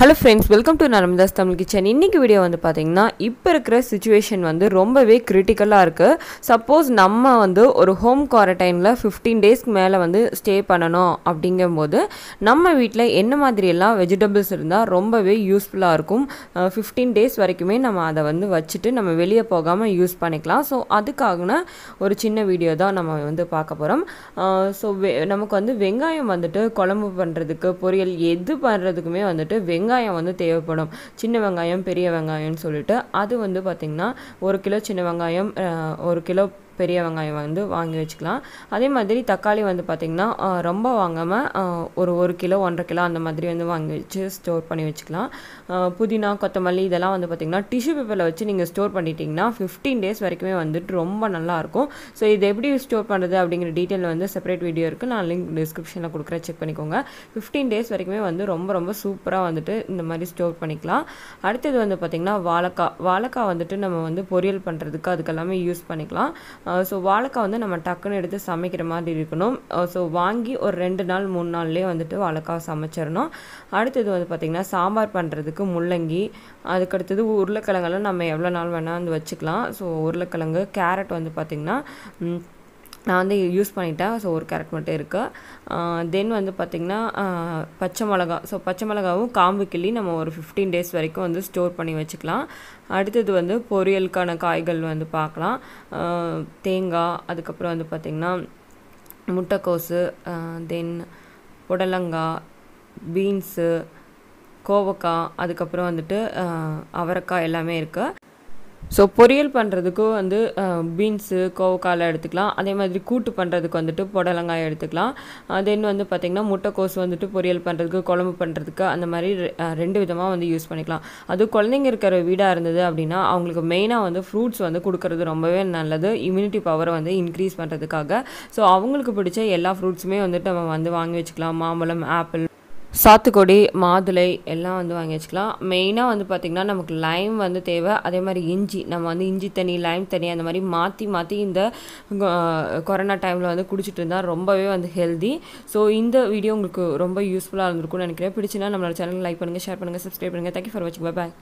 hello friends welcome to Naramdas Tamil kitchen இன்றைக்கி video வந்து பார்த்திங்கன்னா இப்போ இருக்கிற சுச்சுவேஷன் வந்து ரொம்பவே க்ரிட்டிக்கலாக இருக்குது சப்போஸ் நம்ம வந்து ஒரு ஹோம் குவாரண்டைனில் ஃபிஃப்டீன் டேஸ்க்கு மேலே வந்து ஸ்டே பண்ணணும் அப்படிங்கும்போது நம்ம வீட்டில் என்ன மாதிரியெல்லாம் வெஜிடபிள்ஸ் இருந்தால் ரொம்பவே யூஸ்ஃபுல்லாக இருக்கும் ஃபிஃப்டீன் டேஸ் வரைக்குமே நம்ம அதை வந்து வச்சுட்டு நம்ம வெளியே போகாமல் யூஸ் பண்ணிக்கலாம் ஸோ அதுக்காகன ஒரு சின்ன வீடியோ தான் நம்ம வந்து பார்க்க போகிறோம் ஸோ நமக்கு வந்து வெங்காயம் வந்துட்டு குழம்பு பண்ணுறதுக்கு பொரியல் எது பண்ணுறதுக்குமே வந்துட்டு வெங்காயம் வெங்காயம் வந்து தேவைப்படும் சின்ன வெங்காயம் பெரிய வெங்காயம்னு சொல்லிட்டு அது வந்து பார்த்திங்கன்னா ஒரு கிலோ சின்ன வெங்காயம் ஒரு கிலோ பெரிய வெங்காயம் வந்து வாங்கி வச்சுக்கலாம் அதே மாதிரி தக்காளி வந்து பார்த்திங்கன்னா ரொம்ப வாங்காமல் ஒரு ஒரு கிலோ ஒன்றரை கிலோ அந்த மாதிரி வந்து வாங்கி வச்சு ஸ்டோர் பண்ணி வச்சுக்கலாம் புதினா கொத்தமல்லி இதெல்லாம் வந்து பார்த்திங்கன்னா டிஷ்யூ பேப்பரில் வச்சு நீங்கள் ஸ்டோர் பண்ணிட்டீங்கன்னா ஃபிஃப்டீன் டேஸ் வரைக்குமே வந்துட்டு ரொம்ப நல்லாயிருக்கும் ஸோ இது எப்படி ஸ்டோர் பண்ணுறது அப்படிங்கிற டீட்டெயில் வந்து செப்பரேட் வீடியோ இருக்குது நான் லிங்க் டிஸ்கிரிப்ஷனில் கொடுக்குறேன் செக் பண்ணிக்கோங்க ஃபிஃப்டீன் டேஸ் வரைக்குமே வந்து ரொம்ப ரொம்ப சூப்பராக வந்துட்டு இந்த மாதிரி ஸ்டோர் பண்ணிக்கலாம் அடுத்தது வந்து பார்த்திங்கன்னா வாழைக்காய் வாழைக்காய் வந்துட்டு நம்ம வந்து பொரியல் பண்ணுறதுக்கு அதுக்கெல்லாமே யூஸ் பண்ணிக்கலாம் ஸோ வாழைக்காய் வந்து நம்ம டக்குன்னு எடுத்து சமைக்கிற மாதிரி இருக்கணும் ஸோ வாங்கி ஒரு ரெண்டு நாள் மூணு நாள்லேயே வந்துட்டு வாழைக்காய் சமைச்சிடணும் அடுத்தது வந்து பார்த்திங்கன்னா சாம்பார் பண்ணுறதுக்கு முள்ளங்கி அதுக்கடுத்தது உருளைக்கிழங்கெல்லாம் நம்ம எவ்வளோ நாள் வேணால் வந்து வச்சுக்கலாம் ஸோ உருளைக்கிழங்கு கேரட் வந்து பார்த்திங்கன்னா நான் வந்து யூஸ் பண்ணிட்டேன் ஸோ ஒரு கேரட் மட்டும் இருக்குது தென் வந்து பார்த்திங்கன்னா பச்சை மிளகா ஸோ பச்சை மிளகாவும் காம்பு கிள்ளி நம்ம ஒரு ஃபிஃப்டீன் டேஸ் வரைக்கும் வந்து ஸ்டோர் பண்ணி வச்சுக்கலாம் அடுத்தது வந்து பொரியலுக்கான காய்கள் வந்து பார்க்கலாம் தேங்காய் அதுக்கப்புறம் வந்து பார்த்திங்கன்னா முட்டைக்கோசு தென் புடலங்காய் பீன்ஸு கோவக்காய் அதுக்கப்புறம் வந்துட்டு அவரைக்காய் எல்லாமே இருக்குது ஸோ பொரியல் பண்ணுறதுக்கும் வந்து பீன்ஸு கோவக்காயில் எடுத்துக்கலாம் அதே மாதிரி கூட்டு பண்ணுறதுக்கு வந்துட்டு புடலங்காய் எடுத்துக்கலாம் தென் வந்து பார்த்திங்கன்னா முட்டைக்கோஸ் வந்துட்டு பொரியல் பண்ணுறதுக்கு குழம்பு பண்ணுறதுக்கு அந்த மாதிரி ரெண்டு விதமாக வந்து யூஸ் பண்ணிக்கலாம் அது குழந்தைங்க இருக்கிற வீடாக இருந்தது அப்படின்னா அவங்களுக்கு மெயினாக வந்து ஃப்ரூட்ஸ் வந்து கொடுக்கறது ரொம்பவே நல்லது இம்யூனிட்டி பவரை வந்து இன்க்ரீஸ் பண்ணுறதுக்காக ஸோ அவங்களுக்கு பிடிச்ச எல்லா ஃப்ரூட்ஸுமே வந்துட்டு நம்ம வந்து வாங்கி வச்சுக்கலாம் மாம்பழம் ஆப்பிள் சாத்துக்கொடி மாதுளை எல்லாம் வந்து வாங்கி வச்சுக்கலாம் மெயினாக வந்து பார்த்திங்கன்னா நமக்கு லைம் வந்து தேவை அதே மாதிரி இஞ்சி நம்ம வந்து இஞ்சி தண்ணி லைம் தண்ணி அந்த மாதிரி மாற்றி மாற்றி இந்த கொரோனா டைமில் வந்து குடிச்சிட்டு இருந்தால் ரொம்பவே வந்து ஹெல்தி ஸோ இந்த வீடியோ உங்களுக்கு ரொம்ப யூஸ்ஃபுல்லாக இருந்திருக்கும்னு நினைக்கிறேன் பிடிச்சுன்னா நம்மளோட சேனல் லைக் பண்ணுங்கள் ஷேர் பண்ணுங்கள் சப்ஸ்கிரைப் பண்ணுங்கள் தேங்க்யூ ஃபார் வாட்சிங் பாய்